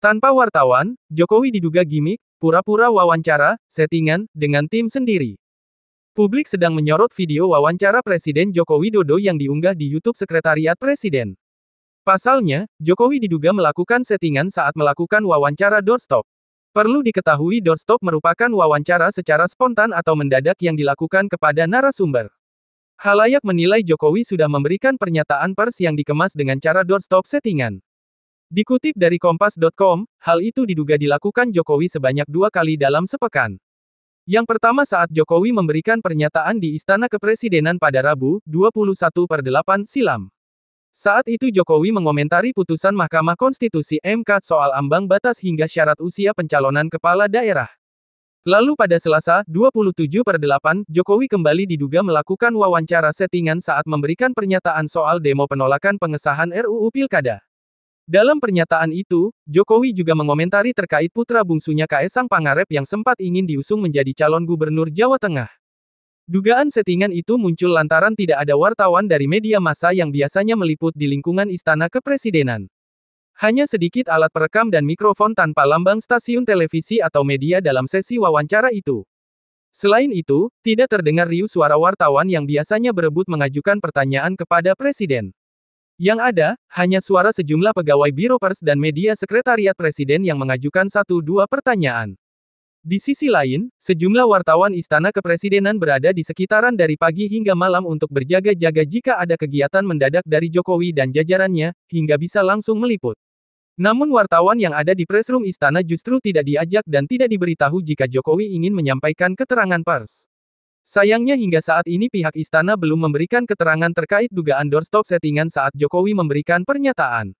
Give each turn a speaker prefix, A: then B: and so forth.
A: Tanpa wartawan, Jokowi diduga gimmick, pura-pura wawancara, settingan, dengan tim sendiri. Publik sedang menyorot video wawancara Presiden Joko Widodo yang diunggah di YouTube Sekretariat Presiden. Pasalnya, Jokowi diduga melakukan settingan saat melakukan wawancara doorstop. Perlu diketahui doorstop merupakan wawancara secara spontan atau mendadak yang dilakukan kepada narasumber. Halayak menilai Jokowi sudah memberikan pernyataan pers yang dikemas dengan cara doorstop settingan. Dikutip dari Kompas.com, hal itu diduga dilakukan Jokowi sebanyak dua kali dalam sepekan. Yang pertama saat Jokowi memberikan pernyataan di Istana Kepresidenan pada Rabu, 21 per 8 silam. Saat itu Jokowi mengomentari putusan Mahkamah Konstitusi MK soal ambang batas hingga syarat usia pencalonan kepala daerah. Lalu pada Selasa, 27 per 8, Jokowi kembali diduga melakukan wawancara settingan saat memberikan pernyataan soal demo penolakan pengesahan RUU Pilkada. Dalam pernyataan itu, Jokowi juga mengomentari terkait putra bungsunya Kaesang Pangarep yang sempat ingin diusung menjadi calon gubernur Jawa Tengah. Dugaan settingan itu muncul lantaran tidak ada wartawan dari media massa yang biasanya meliput di lingkungan istana kepresidenan. Hanya sedikit alat perekam dan mikrofon tanpa lambang stasiun televisi atau media dalam sesi wawancara itu. Selain itu, tidak terdengar riuh suara wartawan yang biasanya berebut mengajukan pertanyaan kepada presiden. Yang ada, hanya suara sejumlah pegawai Biro Pers dan media sekretariat presiden yang mengajukan satu dua pertanyaan. Di sisi lain, sejumlah wartawan istana kepresidenan berada di sekitaran dari pagi hingga malam untuk berjaga-jaga jika ada kegiatan mendadak dari Jokowi dan jajarannya, hingga bisa langsung meliput. Namun wartawan yang ada di room istana justru tidak diajak dan tidak diberitahu jika Jokowi ingin menyampaikan keterangan pers. Sayangnya hingga saat ini pihak istana belum memberikan keterangan terkait dugaan doorstop settingan saat Jokowi memberikan pernyataan.